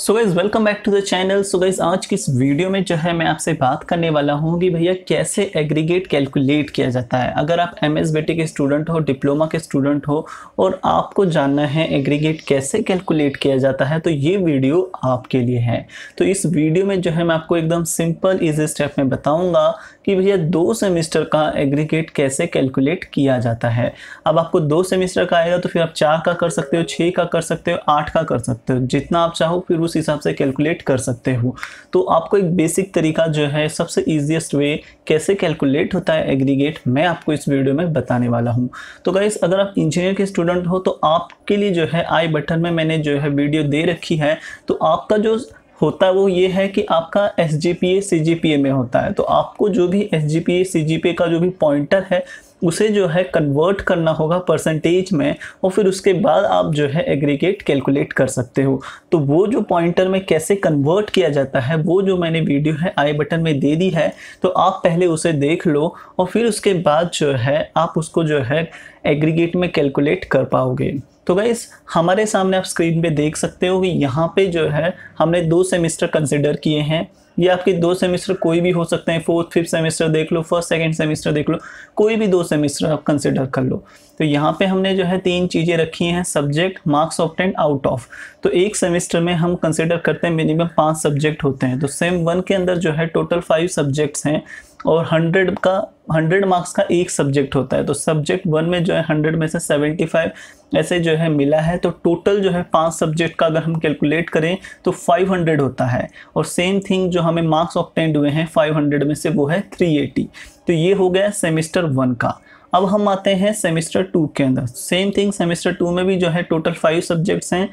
so guys welcome back to the channel so guys आज की इस वीडियो में जो है मैं आपसे बात करने वाला हूँ कि भैया कैसे एग्रीगेट कैलकुलेट किया जाता है अगर आप एम एस बेटे के स्टूडेंट हो डिप्लोमा के स्टूडेंट हो और आपको जानना है एग्रीगेट कैसे कैलकुलेट किया जाता है तो ये वीडियो आपके लिए है तो इस वीडियो में जो है मैं आपको एकदम सिंपल ईजी स्टेप में बताऊँगा कि भैया दो सेमिस्टर का एग्रीगेट कैसे कैलकुलेट किया जाता है अब आपको दो सेमिस्टर का आएगा तो फिर आप चार का कर सकते हो छः का कर सकते हो आठ का कर सकते हो जितना आप चाहो फिर उस हिसाब से कैलकुलेट कर सकते हो तो आपको एक बेसिक तरीका जो है सबसे ईजिएस्ट वे कैसे कैलकुलेट होता है एग्रीगेट मैं आपको इस वीडियो में बताने वाला हूँ तो गाइस अगर आप इंजीनियर के स्टूडेंट हो तो आपके लिए जो है आई बटन में मैंने जो है वीडियो दे रखी है तो आपका जो होता वो ये है कि आपका S G P A C G P A में होता है तो आपको जो भी S G P A C G P A का जो भी पॉइंटर है उसे जो है कन्वर्ट करना होगा परसेंटेज में और फिर उसके बाद आप जो है एग्रीगेट कैलकुलेट कर सकते हो तो वो जो पॉइंटर में कैसे कन्वर्ट किया जाता है वो जो मैंने वीडियो है आई बटन में दे दी है तो आप पहले उसे देख लो और फिर उसके बाद जो है आप उसको जो है एग्रीगेट में कैलकुलेट कर पाओगे तो गाइस हमारे सामने आप स्क्रीन पे देख सकते हो कि यहाँ पे जो है हमने दो सेमिस्टर कंसिडर किए हैं ये आपके दो सेमेस्टर कोई भी हो सकते हैं फोर्थ फिफ्थ सेमेस्टर देख लो फर्स्ट सेकेंड सेमेस्टर देख लो कोई भी दो सेमेस्टर आप कंसिडर कर लो तो यहाँ पे हमने जो है तीन चीज़ें रखी हैं subject marks obtained out of तो एक सेमेस्टर में हम कंसिडर करते हैं मिनिमम पाँच सब्जेक्ट होते हैं तो सेम वन के अंदर जो है टोटल फाइव सब्जेक्ट्स हैं और हंड्रेड का हंड्रेड मार्क्स का एक सब्जेक्ट होता है तो सब्जेक्ट वन में जो है हंड्रेड में से सेवेंटी फाइव ऐसे जो है मिला है तो टोटल जो है पांच सब्जेक्ट का अगर हम कैलकुलेट करें तो फाइव हंड्रेड होता है और सेम थिंग जो हमें मार्क्स ऑप्टेंड हुए हैं 500 में से वो है 380 तो ये हो गया सेमिस्टर वन का अब हम आते हैं सेमिस्टर टू के अंदर सेम थिंग सेमिस्टर टू में भी जो है टोटल फाइव सब्जेक्ट्स हैं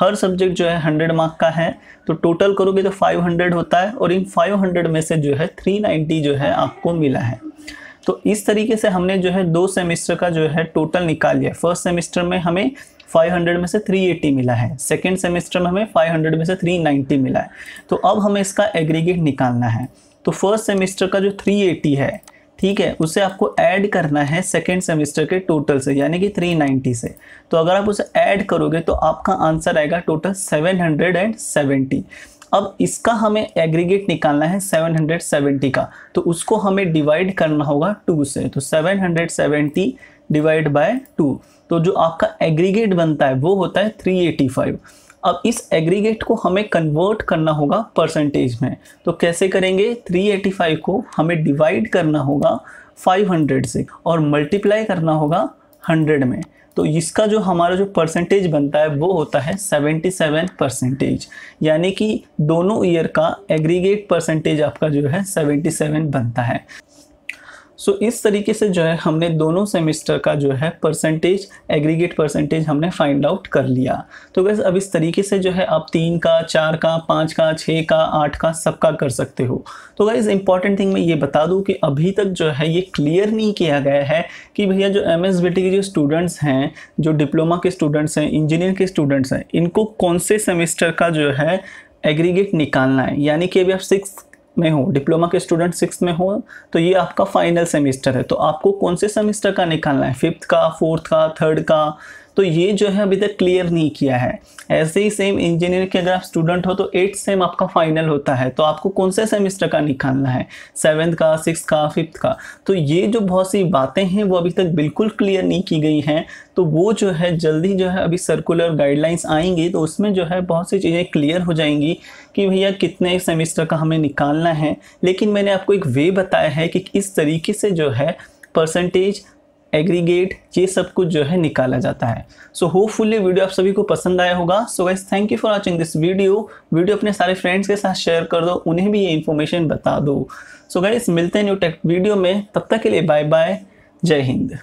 हर सब्जेक्ट जो है हंड्रेड मार्क का है तो टोटल करोगे तो फाइव हंड्रेड होता है और इन फाइव हंड्रेड में से जो है थ्री नाइन्टी जो है आपको मिला है तो इस तरीके से हमने जो है दो सेमिस्टर का जो है टोटल निकाल लिया फर्स्ट सेमिस्टर में हमें 500 में से 380 मिला है सेकेंड सेमेस्टर में हमें 500 में से 390 मिला है तो अब हमें इसका एग्रीगेट निकालना है तो फर्स्ट सेमेस्टर का जो 380 है ठीक है उसे आपको ऐड करना है सेकेंड सेमेस्टर के टोटल से यानी कि 390 से तो अगर आप उसे ऐड करोगे तो आपका आंसर आएगा टोटल 770 अब इसका हमें एग्रीगेट निकालना है 770 का तो उसको हमें डिवाइड करना होगा टू से तो 770 डिवाइड बाय टू तो जो आपका एग्रीगेट बनता है वो होता है 385 अब इस एग्रीगेट को हमें कन्वर्ट करना होगा परसेंटेज में तो कैसे करेंगे 385 को हमें डिवाइड करना होगा 500 से और मल्टीप्लाई करना होगा 100 में तो इसका जो हमारा जो परसेंटेज बनता है वो होता है 77 परसेंटेज यानी कि दोनों ईयर का एग्रीगेट परसेंटेज आपका जो है 77 बनता है सो so, इस तरीके से जो है हमने दोनों सेमेस्टर का जो है परसेंटेज एग्रीगेट परसेंटेज हमने फाइंड आउट कर लिया तो गैस अब इस तरीके से जो है आप तीन का चार का पाँच का छः का आठ का सबका कर सकते हो तो गैस इंपॉर्टेंट थिंग मैं ये बता दूँ कि अभी तक जो है ये क्लियर नहीं किया गया है कि भैया जो एम एस के जो स्टूडेंट्स हैं जो डिप्लोमा के स्टूडेंट्स हैं इंजीनियर के स्टूडेंट्स हैं इनको कौन से सेमेस्टर का जो है एग्रीगेट निकालना है यानी कि अभी आप सिक्स में हो डिप्लोमा के स्टूडेंट सिक्स में हो तो ये आपका फाइनल सेमेस्टर है तो आपको कौन से सेमेस्टर का निकालना है फिफ्थ का फोर्थ का थर्ड का तो ये जो है अभी तक क्लियर नहीं किया है ऐसे ही सेम इंजीनियरिंग के अगर आप स्टूडेंट हो तो एट्थ सेम आपका फाइनल होता है तो आपको कौन से सेमिस्टर का निकालना है सेवन्थ का सिक्स का फिफ्थ का तो ये जो बहुत सी बातें हैं वो अभी तक बिल्कुल क्लियर नहीं की गई हैं तो वो जो है जल्दी जो है अभी सर्कुलर गाइडलाइंस आएंगी तो उसमें जो है बहुत सी चीज़ें क्लियर हो जाएंगी कि भैया कितने सेमिस्टर का हमें निकालना है लेकिन मैंने आपको एक वे बताया है कि इस तरीके से जो है परसेंटेज एग्रीगेट ये सब कुछ जो है निकाला जाता है सो होपफुली वीडियो आप सभी को पसंद आया होगा so guys thank you for watching this video video अपने सारे फ्रेंड्स के साथ शेयर कर दो उन्हें भी ये इन्फॉर्मेशन बता दो सो so गाइज मिलते हैं न्यू टेक वीडियो में तब तक के लिए बाय बाय जय हिंद